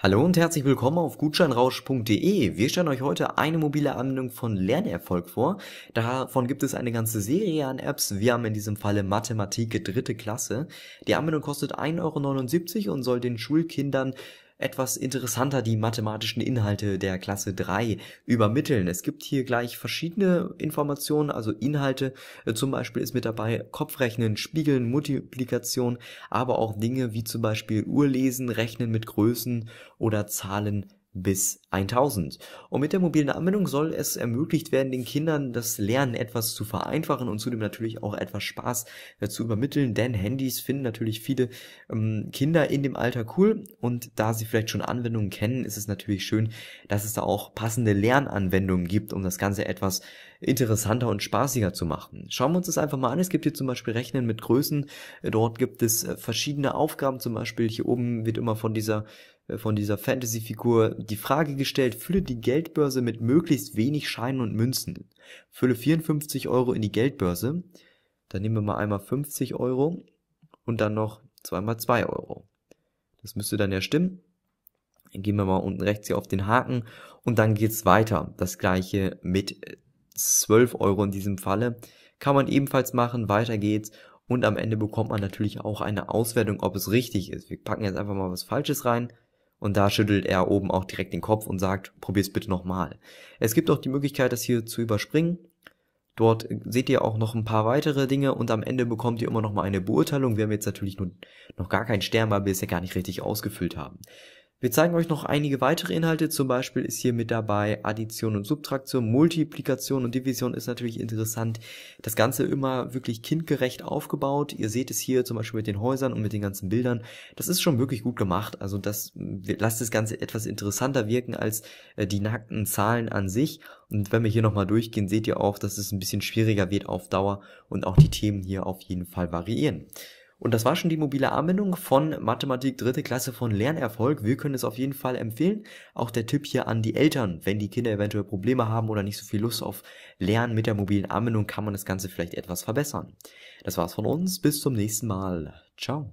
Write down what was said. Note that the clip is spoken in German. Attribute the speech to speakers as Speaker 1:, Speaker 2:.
Speaker 1: Hallo und herzlich willkommen auf gutscheinrausch.de. Wir stellen euch heute eine mobile Anwendung von Lernerfolg vor. Davon gibt es eine ganze Serie an Apps. Wir haben in diesem Falle Mathematik dritte Klasse. Die Anwendung kostet 1,79 Euro und soll den Schulkindern etwas interessanter die mathematischen Inhalte der Klasse 3 übermitteln. Es gibt hier gleich verschiedene Informationen, also Inhalte. Äh, zum Beispiel ist mit dabei Kopfrechnen, Spiegeln, Multiplikation, aber auch Dinge wie zum Beispiel Urlesen, Rechnen mit Größen oder Zahlen bis 1000. Und mit der mobilen Anwendung soll es ermöglicht werden, den Kindern das Lernen etwas zu vereinfachen und zudem natürlich auch etwas Spaß zu übermitteln, denn Handys finden natürlich viele ähm, Kinder in dem Alter cool und da sie vielleicht schon Anwendungen kennen, ist es natürlich schön, dass es da auch passende Lernanwendungen gibt, um das Ganze etwas interessanter und spaßiger zu machen. Schauen wir uns das einfach mal an. Es gibt hier zum Beispiel Rechnen mit Größen. Dort gibt es äh, verschiedene Aufgaben. Zum Beispiel hier oben wird immer von dieser äh, von dieser Fantasy-Figur die Frage gestellt, fülle die Geldbörse mit möglichst wenig Scheinen und Münzen. Fülle 54 Euro in die Geldbörse. Dann nehmen wir mal einmal 50 Euro und dann noch zweimal 2 Euro. Das müsste dann ja stimmen. Dann gehen wir mal unten rechts hier auf den Haken und dann geht's weiter. Das gleiche mit 12 äh, Euro in diesem Falle. Kann man ebenfalls machen, weiter geht's und am Ende bekommt man natürlich auch eine Auswertung, ob es richtig ist. Wir packen jetzt einfach mal was Falsches rein und da schüttelt er oben auch direkt den Kopf und sagt, probier's bitte nochmal. Es gibt auch die Möglichkeit, das hier zu überspringen. Dort äh, seht ihr auch noch ein paar weitere Dinge und am Ende bekommt ihr immer nochmal eine Beurteilung. Wir haben jetzt natürlich nun noch gar keinen Stern, weil wir es ja gar nicht richtig ausgefüllt haben. Wir zeigen euch noch einige weitere Inhalte, zum Beispiel ist hier mit dabei Addition und Subtraktion, Multiplikation und Division ist natürlich interessant. Das Ganze immer wirklich kindgerecht aufgebaut. Ihr seht es hier zum Beispiel mit den Häusern und mit den ganzen Bildern. Das ist schon wirklich gut gemacht. Also das lasst das Ganze etwas interessanter wirken als äh, die nackten Zahlen an sich. Und wenn wir hier nochmal durchgehen, seht ihr auch, dass es ein bisschen schwieriger wird auf Dauer und auch die Themen hier auf jeden Fall variieren. Und das war schon die mobile Anwendung von Mathematik dritte Klasse von Lernerfolg. Wir können es auf jeden Fall empfehlen. Auch der Tipp hier an die Eltern, wenn die Kinder eventuell Probleme haben oder nicht so viel Lust auf Lernen mit der mobilen Anwendung, kann man das Ganze vielleicht etwas verbessern. Das war's von uns. Bis zum nächsten Mal. Ciao.